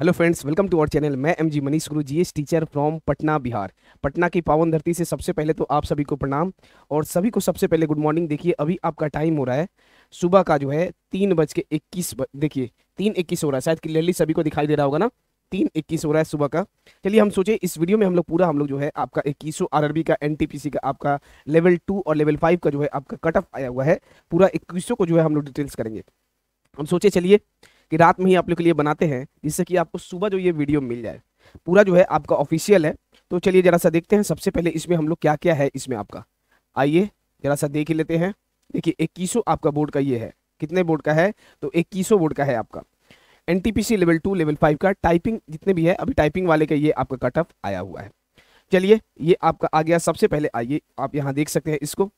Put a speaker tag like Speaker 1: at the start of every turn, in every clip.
Speaker 1: hello friends welcome to our channel मैं am G Manish Guru S teacher from Patna Bihar Patna की पावन धरती से सबसे पहले तो आप सभी को प्रणाम और सभी को सबसे पहले गुड मॉर्निंग देखिए अभी आपका टाइम हो रहा है सुबह का जो है तीन बज के इक्कीस देखिए तीन इक्कीस हो रहा है शायद क्लियरली सभी को दिखाई दे रहा होगा ना तीन इक्कीस हो रहा है सुबह का चलिए हम सोचे इस वीडियो में हम लोग पूरा हम लोग जो है आपका इक्कीसों आरबी का एनटीपीसी का आपका लेवल टू और लेवल फाइव का जो है आपका कट ऑफ आया हुआ है पूरा इक्कीसों को जो है हम लोग डिटेल्स करेंगे हम सोचे चलिए कि रात में ही आप लोग के लिए बनाते हैं जिससे कि आपको सुबह जो ये वीडियो मिल जाए पूरा जो है आपका ऑफिशियल है तो चलिए ज़रा सा देखते हैं सबसे पहले इसमें हम लोग क्या क्या है इसमें आपका आइए ज़रा सा देख लेते हैं देखिए इक्कीसों आपका बोर्ड का ये है कितने बोर्ड का है तो इक्कीसों बोर्ड का है आपका एन लेवल टू लेवल फाइव का टाइपिंग जितने भी है अभी टाइपिंग वाले का ये आपका कट ऑफ आया हुआ है चलिए ये आपका आ गया सबसे पहले आइए आप यहाँ देख सकते हैं इसको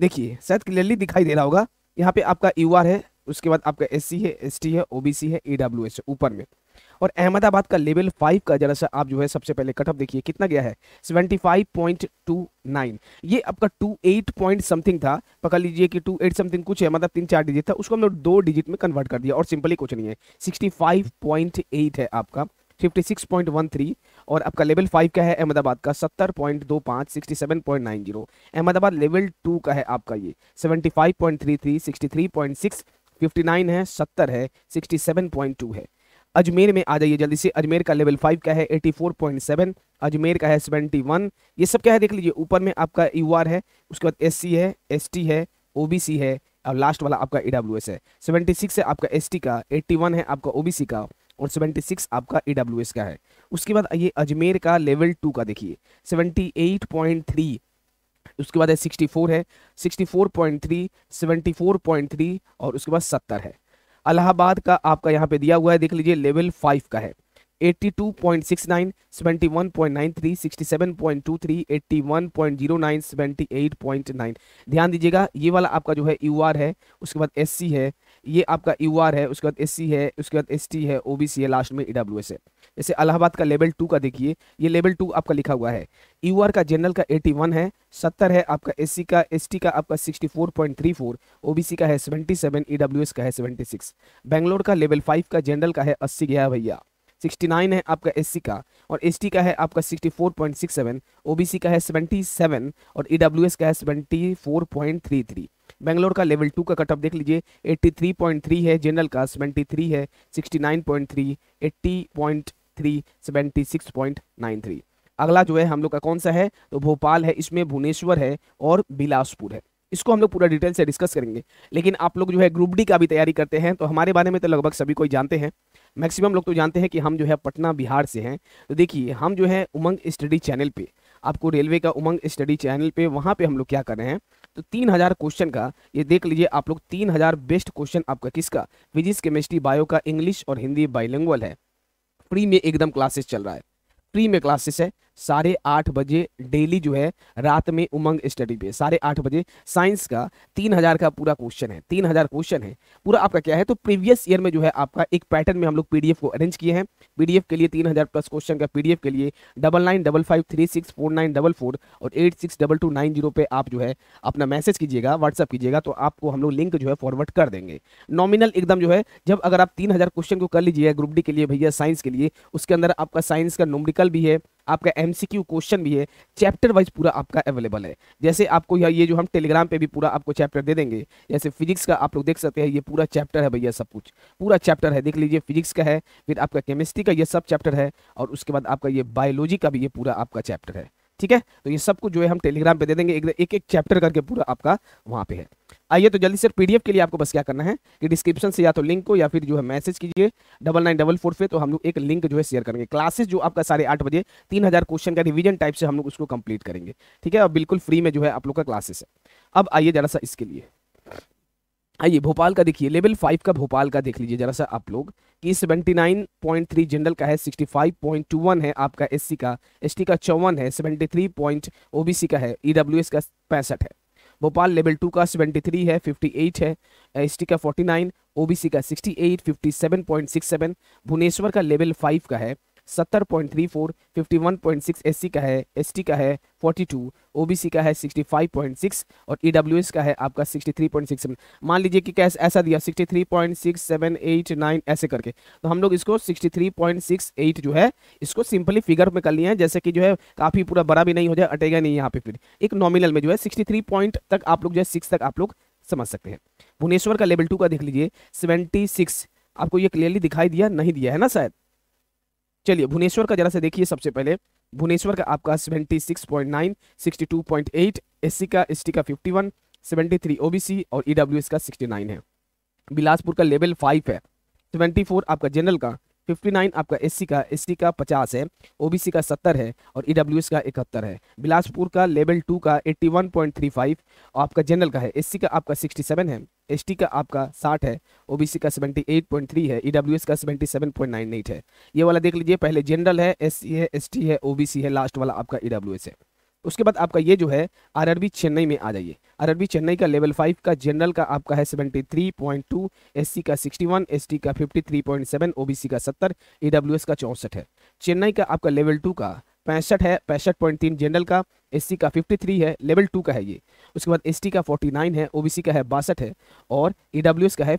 Speaker 1: देखिए शायद क्लियरली दिखाई दे रहा होगा यहाँ पे आपका यू है उसके बाद आपका एस है एस है ओ है ई है ऊपर में और अहमदाबाद का लेवल फाइव का जरा सा आप जो है सबसे पहले कटअप देखिए कितना गया है seventy five point two nine ये आपका टू एट पॉइंट समथिंग था पकड़ लीजिए कि टू एट समथिंग कुछ है मतलब तीन चार डिजिट था उसको हमने दो डिजिट में कन्वर्ट कर दिया और सिंपली कुछ नहीं है सिक्सटी फाइव पॉइंट एट है आपका 56.13 और आपका लेवल फाइव का है अहमदाबाद का 70.25 67.90 अहमदाबाद लेवल टू का है आपका ये 75.33 63.6 59 है 70 है 67.2 है अजमेर में आ जाइए जल्दी से अजमेर का लेवल फाइव क्या है 84.7 अजमेर का है 71 ये सब क्या है देख लीजिए ऊपर में आपका यू e है उसके बाद एस है एस है ओ है और लास्ट वाला आपका ई e है सिक्स है आपका एस का वन है आपका ओ का और 76 आपका ई e का है उसके बाद ये अजमेर का लेवल टू का देखिए 78.3 उसके बाद है सिक्सटी फोर है sixty four point three seventy four point three और उसके बाद सत्तर है अलाहाबाद का आपका यहाँ पे दिया हुआ है देख लीजिए लेवल फाइव का है 82.69, 71.93, 67.23, 81.09, 78.9 ध्यान दीजिएगा ये वाला आपका जो है यू है उसके बाद एस है ये आपका यू है उसके बाद एस है उसके बाद एस है ओ है लास्ट में ई है जैसे अलाहाबाद का लेवल टू का देखिए ये लेवल टू आपका लिखा हुआ है यू का जनरल का 81 है 70 है आपका एस का एस का आपका 64.34 ओबीसी का है 77 सेवन का है 76 बेंगलोर का लेवल फाइव का जनरल का है अस्सी गया भैया 69 है आपका एस का और एस का है आपका 64.67 ओबीसी का है 77 और ई का है 74.33 बेंगलोर का लेवल टू का कटअप देख लीजिए 83.3 है जनरल का 73 है 69.3 80.3 76.93 अगला जो है हम लोग का कौन सा है तो भोपाल है इसमें भुवनेश्वर है और बिलासपुर है इसको हम लोग पूरा डिटेल से डिस्कस करेंगे लेकिन आप लोग जो है ग्रुप डी का भी तैयारी करते हैं तो हमारे बारे में तो लगभग सभी कोई जानते हैं मैक्सिमम लोग तो जानते हैं कि हम जो है पटना बिहार से हैं तो देखिए हम जो है उमंग स्टडी चैनल पे आपको रेलवे का उमंग स्टडी चैनल पे वहाँ पे हम लोग क्या कर रहे हैं तो तीन हजार क्वेश्चन का ये देख लीजिए आप लोग तीन हजार बेस्ट क्वेश्चन आपका किसका फिजिक्स केमिस्ट्री बायो का इंग्लिश और हिंदी बाइलिंगुअल है फ्री में एकदम क्लासेस चल रहा है फ्री में क्लासेस है साढ़े आठ बजे डेली जो है रात में उमंग स्टडी पे साढ़े आठ बजे साइंस का तीन हजार का पूरा क्वेश्चन है तीन हजार क्वेश्चन है पूरा आपका क्या है तो प्रीवियस ईयर में जो है आपका एक पैटर्न में हम लोग पीडीएफ को अरेंज किए हैं पीडीएफ के लिए तीन हजार प्लस क्वेश्चन का पीडीएफ के लिए double nine double five three six four nine double four और eight six double two nine zero पे आप जो है अपना मैसेज कीजिएगा व्हाट्सअप कीजिएगा तो आपको हम लोग लिंक जो है फॉरवर्ड कर देंगे नॉमिनल एकदम जो है जब अगर आप तीन हजार क्वेश्चन को कर लीजिए ग्रुप डी के लिए भैया साइंस के लिए उसके अंदर आपका साइंस का नोमरिकल भी है आपका क्यू क्वेश्चन भी है चैप्टर वाइज पूरा आपका अवेलेबल है जैसे आपको ये जो हम टेलीग्राम पे भी पूरा आपको चैप्टर दे देंगे जैसे फिजिक्स का आप लोग देख सकते हैं ये पूरा चैप्टर है भैया सब कुछ पूरा चैप्टर है देख लीजिए फिजिक्स का है फिर आपका केमिस्ट्री का ये सब चैप्टर है और उसके बाद आपका ये बायोलॉजी का भी ये पूरा आपका चैप्टर है ठीक है तो ये सब कुछ जो है हम टेलीग्राम पे दे देंगे एक एक चैप्टर करके पूरा आपका वहाँ पे है आइए तो जल्दी से पीडीएफ के लिए आपको बस क्या करना है कि डिस्क्रिप्शन से या तो लिंक को या फिर जो है मैसेज कीजिए डबल नाइन डबल फोर पे तो हम लोग एक लिंक जो है शेयर करेंगे क्लासेस जो आपका साढ़े आठ बजे तीन हज़ार क्वेश्चन का रिवीजन टाइप से हम लोग उसको कंप्लीट करेंगे ठीक है और बिल्कुल फ्री में जो है आप लोग का क्लासेस है अब आइए जरा सा इसके लिए आइए भोपाल का देखिए लेवल फाइव का भोपाल का देख लीजिए जरा सा आप लोग कि seventy nine point three general का है sixty five point two one है आपका एस का एस का चौवन है सेवेंटी थ्री पॉइंट का है ईडब्ल्यूएस e का पैंसठ है भोपाल लेवल टू का 73 है 58 है एस का 49 ओबीसी का 68 57.67 भुवनेश्वर का लेवल फाइव का है सत्तर point three four fifty one point six S C का है एस टी का है forty two O B C का है सिक्सटी फाइव पॉइंट सिक्स और ई डब्ल्यू एस का है आपका sixty three point six seven मान लीजिए कि कैसे ऐसा दिया sixty three point six seven eight nine ऐसे करके तो हम लोग इसको sixty three point six eight जो है इसको सिंपली फिगर में कर लिया है जैसे कि जो है काफ़ी पूरा बड़ा भी नहीं हो जाए अटेगा नहीं यहाँ पे फिर एक नॉमिनल में जो है सिक्सटी थ्री पॉइंट तक आप लोग जो है सिक्स तक आप लोग समझ सकते हैं भुवनेश्वर का लेवल टू का देख लीजिए सेवेंटी सिक्स आपको ये क्लियरली दिखाई दिया नहीं दिया है ना शायद चलिए भुवनेश्वर का जरा से देखिए सबसे पहले भुवनेश्वर का आपका 76.9, 62.8, एससी का एसटी का 51, 73 ओबीसी और ईडब्ल्यूएस e का 69 है बिलासपुर का लेवल फाइव है 74 आपका जनरल का 59 आपका एससी का एससी का 50 है ओबीसी का 70 है और ईडब्ल्यू e का इकहत्तर है बिलासपुर का लेवल टू का 81.35 और आपका जनरल का है एससी का आपका 67 है एसटी का आपका 60 है ओबीसी का 78.3 है ईडब्ल्यूएस e का 77.98 है ये वाला देख लीजिए पहले जनरल है एससी है एसटी है ओबीसी है लास्ट वाला आपका ईडब्ल्यूएस e है उसके बाद आपका ये जो है आर चेन्नई में आ जाइए अरबी चेन्नई का लेवल फाइव का जनरल का आपका है seventy three point two S C का सिक्सटी वन एस टी का fifty three point seven O B C का सत्तर ई डब्ल्यू एस का चौंसठ है चेन्नई का आपका लेवल टू का पैंसठ है पैंसठ पॉइंट तीन जनरल का सी का फिफ्टी थ्री है लेवल टू का है ये उसके बाद टी का नाइन है सी का है बासठ है और एस का है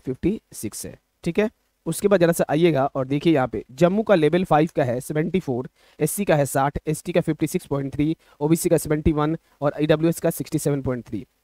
Speaker 1: सिक्स है ठीक है उसके बाद जरा सा आइएगा और देखिए यहाँ पे जम्मू का लेवल फाइव का है सेवेंटी एस सी का है एस टी का fifty six point B C का सेवेंटी वन और एस का sixty seven point three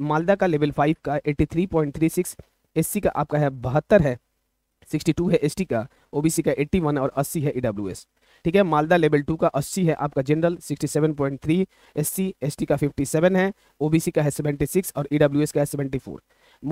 Speaker 1: Malda का लेवल फाइव का eighty three point three six S का आपका है बहत्तर है सिक्सटी टू है एस का ओबीसी का एट्टी वन और अस्सी है ई ठीक है मालदा लेवल टू का अस्सी है आपका general sixty seven point three S C S का फिफ्टी सेवन है ओबीसी का है सेवेंटी सिक्स और ई का है सेवेंटी फोर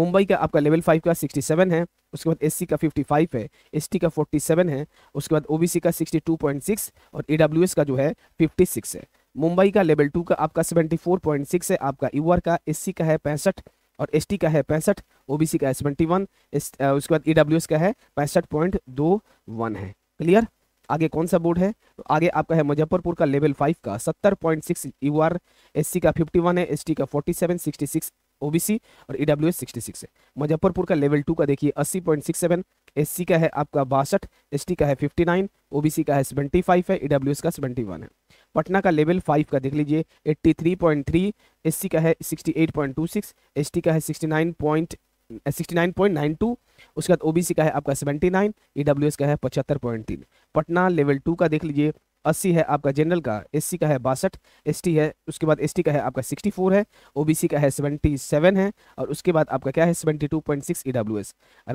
Speaker 1: मुंबई का आपका लेवल फाइव का सिक्सटी सेवन है उसके बाद एस का फिफ्टी फाइव है एस का फोर्टी सेवन है उसके बाद ओबीसी का सिक्सटी टू पॉइंट सिक्स और ई का जो है फिफ्टी सिक्स है मुंबई का लेवल टू का आपका 74.6 है आपका यूआर का एससी का है पैंसठ और एसटी का है पैंसठ ओबीसी का है सेवेंटी वन उसके बाद ई का है पैंसठ पॉइंट दो वन है क्लियर आगे कौन सा बोर्ड है तो आगे आपका है मुजफ्फरपुर का लेवल फाइव का सत्तर point six U R S C का फिफ्टी वन है एस टी का forty seven sixty six OBC और ईडब्ल्यू एस सिक्सटी सिक्स है मुजफ्फरपुर का लेवल टू का देखिए अस्सी point six seven S C का है आपका बासठ एस टी का है फिफ्टी नाइन ओबीसी का है सेवेंटी फाइव है ईडब्ल्यू एस का सेवेंटी वन है पटना का लेवल फाइव का देख लीजिए eighty three point three S C का है sixty eight point two six S T का है sixty nine point sixty nine point nine two उसके बाद ओबीसी का है आपका seventy nine E W S का है पचहत्तर पॉइंट तीन पटना लेवल टू का देख लीजिए अस्सी है आपका जनरल का एस का है बासठ एस है उसके बाद एस का है आपका सिक्सटी फोर है ओ का है सेवेंटी सेवन है और उसके बाद आपका क्या है seventy two point six E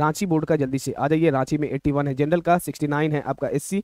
Speaker 1: Ranchi board का जल्दी से आ जाइए रांची में एट्टी वन है जनरल का सिक्सटी नाइन है आपका सी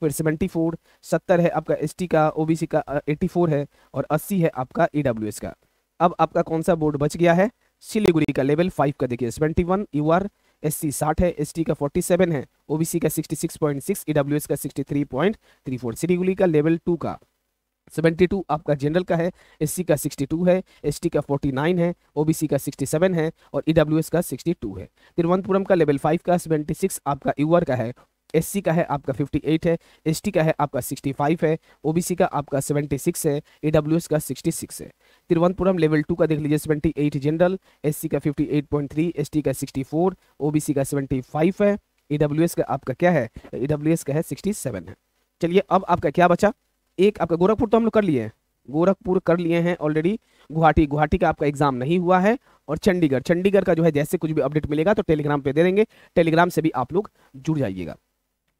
Speaker 1: फिर सेवेंटी फोर सत्तर है आपका एस का ओबीसी का एट्टी फोर है और अस्सी है आपका ई का अब आपका कौन सा बोर्ड बच गया है सिलीगुड़ी का लेवल फाइव का देखिए seventy one U R S C साठ है एस टी का फोर्टी सेवन है ओबीसी का sixty six point six S का sixty three point three four Siliguri का लेवल टू का सेवेंटी टू आपका जनरल का है एस का सिक्सटी टू है एस का फोर्टी नाइन है ओबीसी का सिक्सटी सेवन है और ई का सिक्सटी टू है तिरुवनंतपुरम का लेवल फाइव का सेवेंटी सिक्स आपका यूआर का है एस का है आपका 58 है एस का है आपका 65 है ओबीसी का आपका 76 है ए का 66 है तिरुवनंतपुरम लेवल टू का देख लीजिए 78 जनरल एस का 58.3 एसटी का 64 ओ का 75 है ए का आपका क्या है ए का है 67 है चलिए अब आपका क्या बचा एक आपका गोरखपुर तो हम लोग कर लिए हैं गोरखपुर कर लिए हैं ऑलरेडी गुवाहाटी गुवाहाटी का आपका एग्जाम नहीं हुआ है और चंडीगढ़ चंडीगढ़ का जो है जैसे कुछ भी अपडेट मिलेगा तो टेलीग्राम पे दे देंगे टेलीग्राम से भी आप लोग जुड़ जाइएगा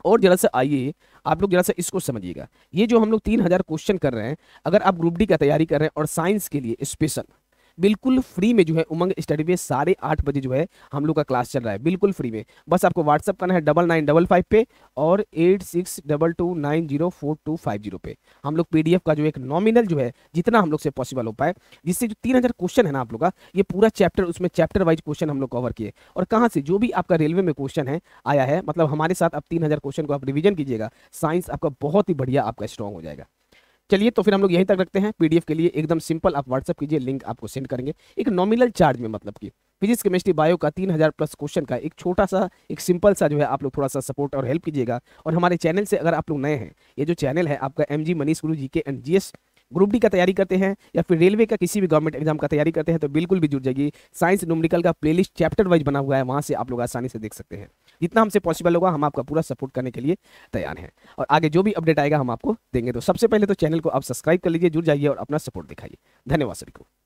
Speaker 1: और जरा से आइए आप लोग जरा से इसको समझिएगा ये जो हम लोग तीन हजार क्वेश्चन कर रहे हैं अगर आप ग्रुप डी का तैयारी कर रहे हैं और साइंस के लिए स्पेशल बिल्कुल फ्री में जो है उमंग स्टडी पे साढ़े आठ बजे जो है हम लोग का क्लास चल रहा है बिल्कुल फ्री में बस आपको व्हाट्सअप करना है डबल नाइन डबल फाइव पे और eight six double two nine zero four two five zero पे हम लोग पीडीएफ का जो एक नॉमिनल जो है जितना हम लोग से पॉसिबल हो पाए जिससे जो तीन हजार क्वेश्चन है ना आप लोग का ये पूरा चैप्टर उसमें चैप्टर वाइज क्वेश्चन हम लोग कवर किए और कहाँ से जो भी आपका रेलवे में क्वेश्चन है आया है मतलब हमारे साथ आप तीन क्वेश्चन को आप रिविजन कीजिएगा साइंस आपका बहुत ही बढ़िया आपका स्ट्रॉन्ग हो जाएगा चलिए तो फिर हम लोग यहीं तक रखते हैं पीडीएफ के लिए एकदम सिंपल आप व्हाट्सअप कीजिए लिंक आपको सेंड करेंगे एक नॉमिनल चार्ज में मतलब कि फिजिक्स केमिस्ट्री बायो का तीन हज़ार प्लस क्वेश्चन का एक छोटा सा एक सिंपल सा जो है आप लोग थोड़ा सा सपोर्ट और हेल्प कीजिएगा और हमारे चैनल से अगर आप लोग नए हैं ये जो चैनल है आपका एम जी मनीष गुरु जी के and G S group D का तैयारी करते हैं या फिर रेलवे का किसी भी गवर्नमेंट एग्जाम का तैयारी करते हैं तो बिल्कुल भी जुड़ जाएगी साइंस नोमिकल का प्लेलिस्ट चैप्टर वाइज बना हुआ है वहाँ से आप लोग आसानी से देख सकते हैं जितना हमसे पॉसिबल होगा हम आपका पूरा सपोर्ट करने के लिए तैयार हैं और आगे जो भी अपडेट आएगा हम आपको देंगे तो सबसे पहले तो चैनल को आप सब्सक्राइब कर लीजिए जुड़ जाइए और अपना सपोर्ट दिखाइए धन्यवाद सभी को